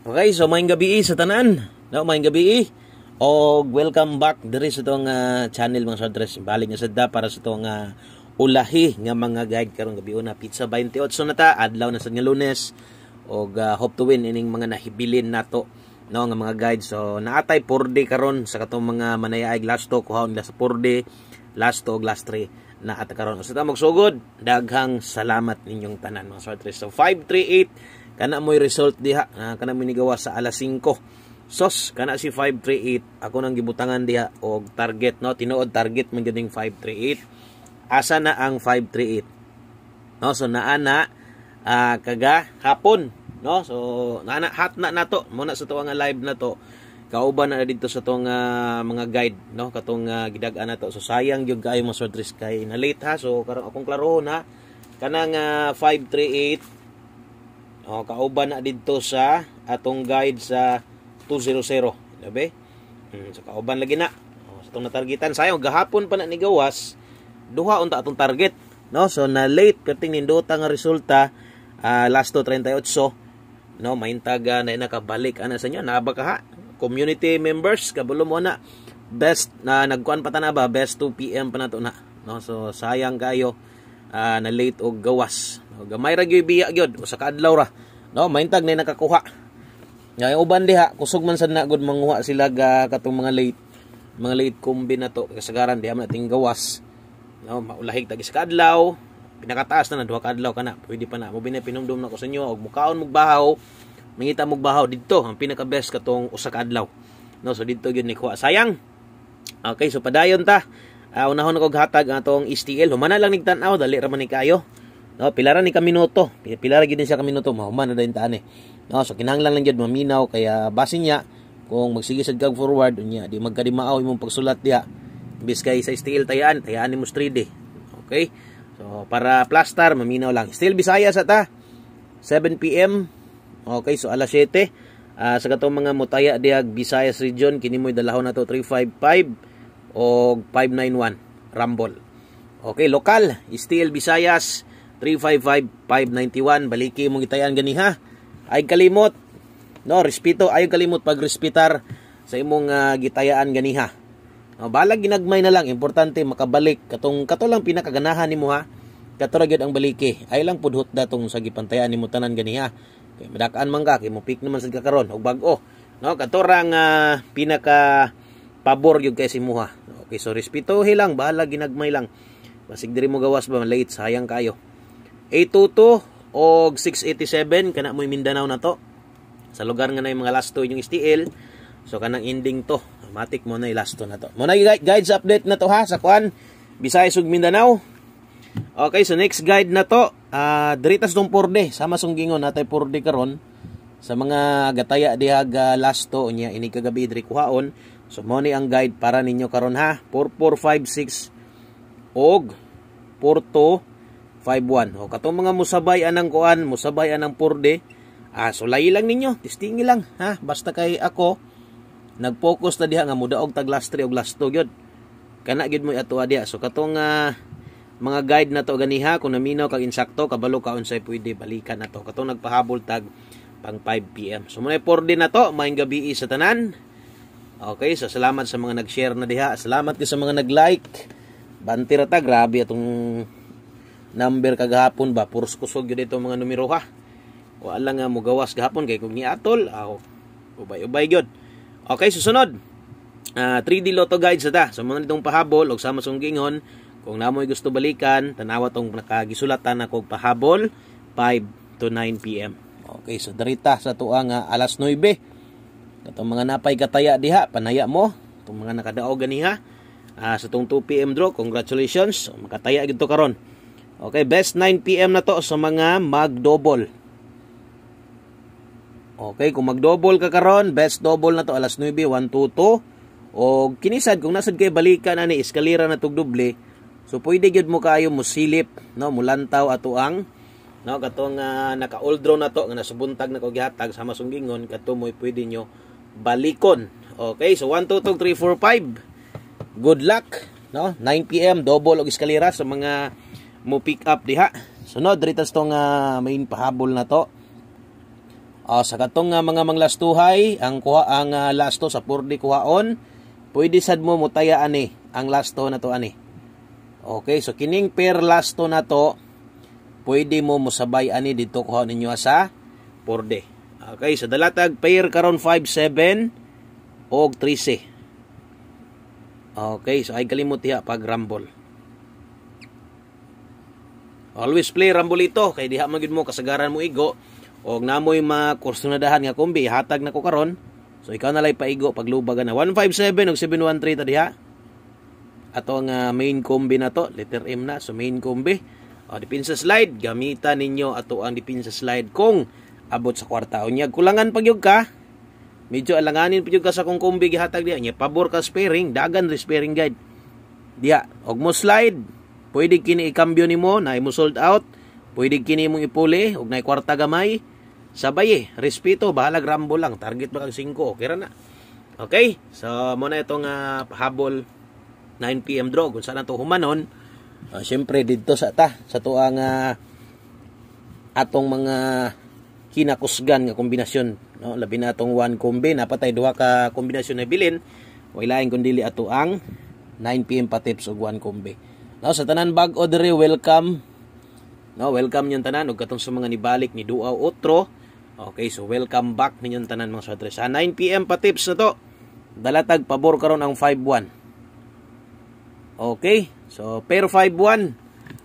Okay, so maayong gabi eh, sa tanan. No, maayong gabi. Eh. O welcome back diri sa tong uh, ah, channel mga sodres. Balik nga sad para sa tong uh, ah, ulahi nga mga guide karong gabi una pizza 28 so na ta adlaw na sad nga Lunes. Og uh, hope to win ining mga nahibilin nato no nga mga guide. So naatay 4D karon sa katong mga manayaig last to kuhaon nila sa 4D last to og last 3 na at karon. So ta magsugod. Daghang salamat ninyong tanan mga sodres. So 538 Kana mo'y result diha. Uh, kana mo'y nigawa sa alas 5. Sos, kana si 538. Ako nang gibutangan diha. O target, no? tinuod target man ganing 538. Asa na ang 538? No? So, naana uh, ah, kaga hapon. No? So, naana, hot na na to. Muna sa tuwang live na to kauban na dito sa tong uh, ah, mga guide no katong uh, gidag-an nato so sayang gyud kaayo mo sortris kay na late ha so karon akong klarohon ha kanang uh, 538 o, kauban na dito sa atong guide sa 200. Labi? Hmm, so, kauban lagi na. Oh, sa itong natargetan, sayo, gahapon pa na ni Gawas, duha unta atong target. No? So, na late, perting nindota nga resulta, uh, last 238. No, maintag uh, na nakabalik. Ano sa inyo? Nabakaha. Community members, kabulo mo na. Best, na uh, nagkuhan pa ba? best 2 p.m. pa na to na. No? So, sayang kayo uh, na late o gawas. Oh, gamay ra gyud biya gyud usa ka adlaw ra no maintag na nakakuha nga uban diha kusog man sad na gud manguha sila ga katong mga late mga late kombi na to kasagaran diha man ating gawas no maulahig tagis ka adlaw pinakataas na na duha ka adlaw kana pwede pa na mo pinapinumdum na ko sa inyo og mukaon mugbahaw mangita mugbahaw didto ang pinaka best katong usa ka adlaw no so didto gyud ni kuha sayang okay so padayon ta uh, unahon ko hatag atong STL humana lang nigtan-aw dali ra man ni kayo No, pilara ni ka minuto. Pilara gyud siya ka minuto, mahuman na dayon taan eh. No, so kinahanglan lang gyud maminaw kaya base niya kung magsige sad kag forward unya di magkadimaaw imong pagsulat diha. Bis kay sa steel tayaan, tayaan nimo 3D. Eh. Okay? So para plaster maminaw lang. Still Bisaya sa ta. 7 PM. Okay, so alas 7. Uh, ah, sa katong mga mutaya diag Visayas region kini mo'y dalahon nato 355 og 591 Rambol. Okay, lokal, still Visayas 355-591. Baliki mong itayan ganiha. Ay kalimot. No, respeto. Ay kalimot pag respetar sa imong uh, gitayaan ganiha. No, balag ginagmay na lang. Importante makabalik. Katong kato lang pinakaganahan nimo ha. Katurag ang baliki. Ay lang pudhot datong sa gipantayan nimo tanan ganiha. Kay madakaan man ka. Kay naman sa kakaron. Og bago No, katurang uh, ah, pinaka pabor yung kay si simuha. Okay, so respetohi lang. Bahala ginagmay lang. Basig diri mo gawas ba late sayang kayo. 822 o 687 kana mo Mindanao na to sa lugar nga na yung mga last two yung STL so kanang ending to matik mo na yung last two na to mo na guides update na to ha sa kwan Visayas sug Mindanao okay so next guide na to uh, ah, Dritas dong Porde sama sung gingon natay Porde karon sa mga gataya diha ga ah, last two unya ini kagabi diri kuhaon so mo ni ang guide para ninyo karon ha 4456 og 42 5-1. O katong mga musabay anang kuan, musabay anang purde. Ah, sulay lang ninyo, testingi lang ha. Basta kay ako nag-focus na diha nga mudaog tag last 3 og last 2 gyud. Kana gid mo ato diha. So katong uh, mga guide na to ganiha kung naminaw kag insakto kabalo ka unsay pwede balikan na to. Katong nagpahabol tag pang 5 PM. So muna 4 na to, maing gabi sa tanan. Okay, so salamat sa mga nag-share na diha. Salamat kay sa mga nag-like. Bantira ta, grabe atong number kagahapon ba puros kusog yun dito mga numero ha wala nga mo gawas gahapon kay kung niatol ako ubay ubay gyud okay susunod uh, ah, 3D Lotto Guide sa ta so mga nitong pahabol og sama sa gingon kung namoy gusto balikan tanawa tong nakagisulatan ako pahabol 5 to 9 pm okay so darita sa tuwa nga alas 9 katong mga napay kataya diha panaya mo itong mga nakadaog ganiha uh, ah, sa tong 2 pm draw congratulations so, makataya gito karon Okay, best 9pm na to sa mga mag-double. Okay, kung mag-double ka karon, best double na to alas 9, 122. O kinisad kung nasad kay balikan ani eskalera na tug doble, so pwede gyud mo kayo musilip, no, mulantaw ato ang no katong uh, ah, naka old draw na to nga nasubuntag na ko sa masunggingon, sunggingon kadto mo pwede nyo balikon. Okay, so 1 2 3 4 5. Good luck, no? 9 PM double og eskalera sa mga mo pick up diha sunod dito tong uh, main pahabol na to uh, sa katong uh, mga manglastuhay ang kuha ang uh, lasto sa purdi kuhaon pwede sad mo mutaya ani ang lasto na to ani okay so kining pair lasto na to pwede mo musabay ani dito kuha ninyo sa purdi okay so dalatag pair karon 57 og 13 Okay, so ay kalimot pag rumble. Always play rambolito kay diha man mo kasagaran mo igo og namoy makursunadahan nga kombi hatag na ko karon. So ikaw na lay paigo paglubagan na 157 og 713 ta diha. Ato nga uh, main kombi na to, letter M na. So main kombi. O, depensa slide, gamitan ninyo ato ang depensa slide kung abot sa kwarta unya. Kulangan pagyog ka. Medyo alanganin pagyog ka sa kung kombi gihatag diha. Nya pabor ka sparing, dagan sparing guide. Diha, og mo slide, Pwede kini ikambyo nimo na imo sold out, pwede kini mong ipuli og nay kwarta gamay. Sabay eh, respeto, bahalag rambo lang, target ba kag 5, okay na. Okay? So mo na itong uh, habol 9 PM draw kung saan to humanon. Uh, syempre didto sa ta sa tuang uh, ah, atong mga kinakusgan nga kombinasyon no labi na atong one kombi napatay duha ka kombinasyon na bilin wala lain kundi ato ang 9 pm pa tips og one kombi No, sa tanan bag-o welcome. No, welcome ninyong tanan ug katong sa mga nibalik ni Duaw Otro. Okay, so welcome back ninyong tanan mga satre. Sa 9 PM pa tips na to. Dalatag pabor karon ang 5-1. Okay, so pero 5-1.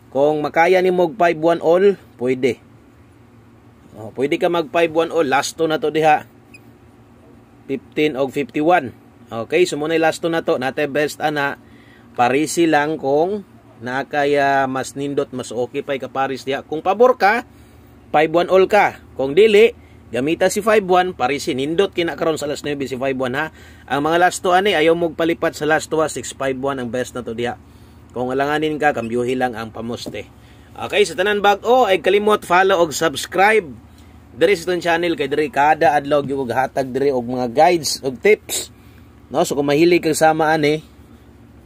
Kung makaya ni mog 5-1 all, pwede. Oh, pwede ka mag 5-1 all. Last to na to diha. 15 og 51. Okay, so muna last to na to. Nate best ana. Parisi lang kung na kaya mas nindot mas okay pa ka paris diha kung pabor ka 51 all ka kung dili gamita si 51 1 si nindot kinakaron sa last 9 si 51 ha ang mga last 2 ani ayaw mog palipat sa last 2 651 ang best na to diha kung alanganin ka kambyuhi lang ang pamoste okay sa tanan bag-o ay kalimot follow og subscribe diri sa channel kay diri kada adlaw gyud og hatag diri og mga guides og tips no so kung mahilig kag sama ani eh,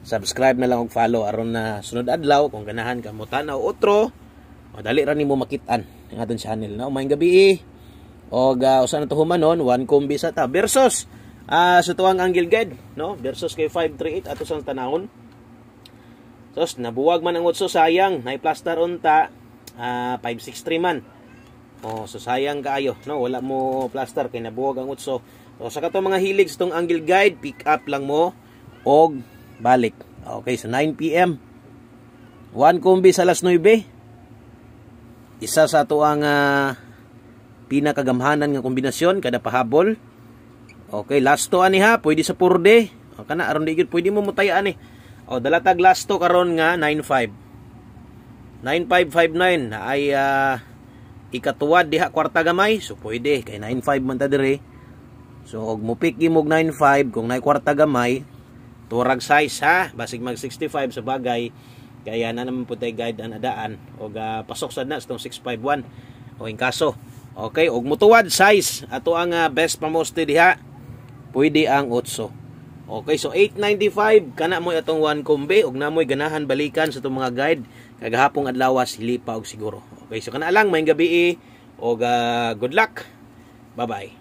subscribe na lang og follow aron na sunod adlaw kung ganahan ka mo tanaw otro madali ra nimo makit-an ang aton channel na umayng gabi i og uh, usa na to humanon one combi sa ta versus uh, sa tuwang angle guide no versus kay 538 ato sa tanahon sos nabuwag man ang utso sayang na plaster unta uh, 563 man oh so sayang kaayo no wala mo plaster kay nabuwag ang utso so sa kato mga hilig sa tong angle guide pick up lang mo og balik. Okay, so 9 p.m. One kombi sa Las 9. Isa sa ato ang uh, pinakagamhanan ng kombinasyon kada pahabol. Okay, last to ani ha, pwede sa purde. O kana aron digid pwede mo mutayaan eh. O dalatag last to karon nga 95. 9559 ay uh, ikatuwad diha kwarta gamay, so pwede kay 95 man ta dire. So og mupiki mo 95 kung nay kwarta gamay, Turag size ha, basig mag 65 sa bagay. Kaya na naman po tayo guide ang adaan. O uh, pasok sa na itong 651. O in kaso. Okay, og mutuwad size. Ato ang uh, best pamoste diha. Pwede ang 8. Okay, so 895 kana mo atong one kombe og mo'y ganahan balikan sa itong mga guide kagahapong adlaw hilipa ah, og siguro. Okay, so kana lang may gabi og uh, eh. good luck. Bye-bye.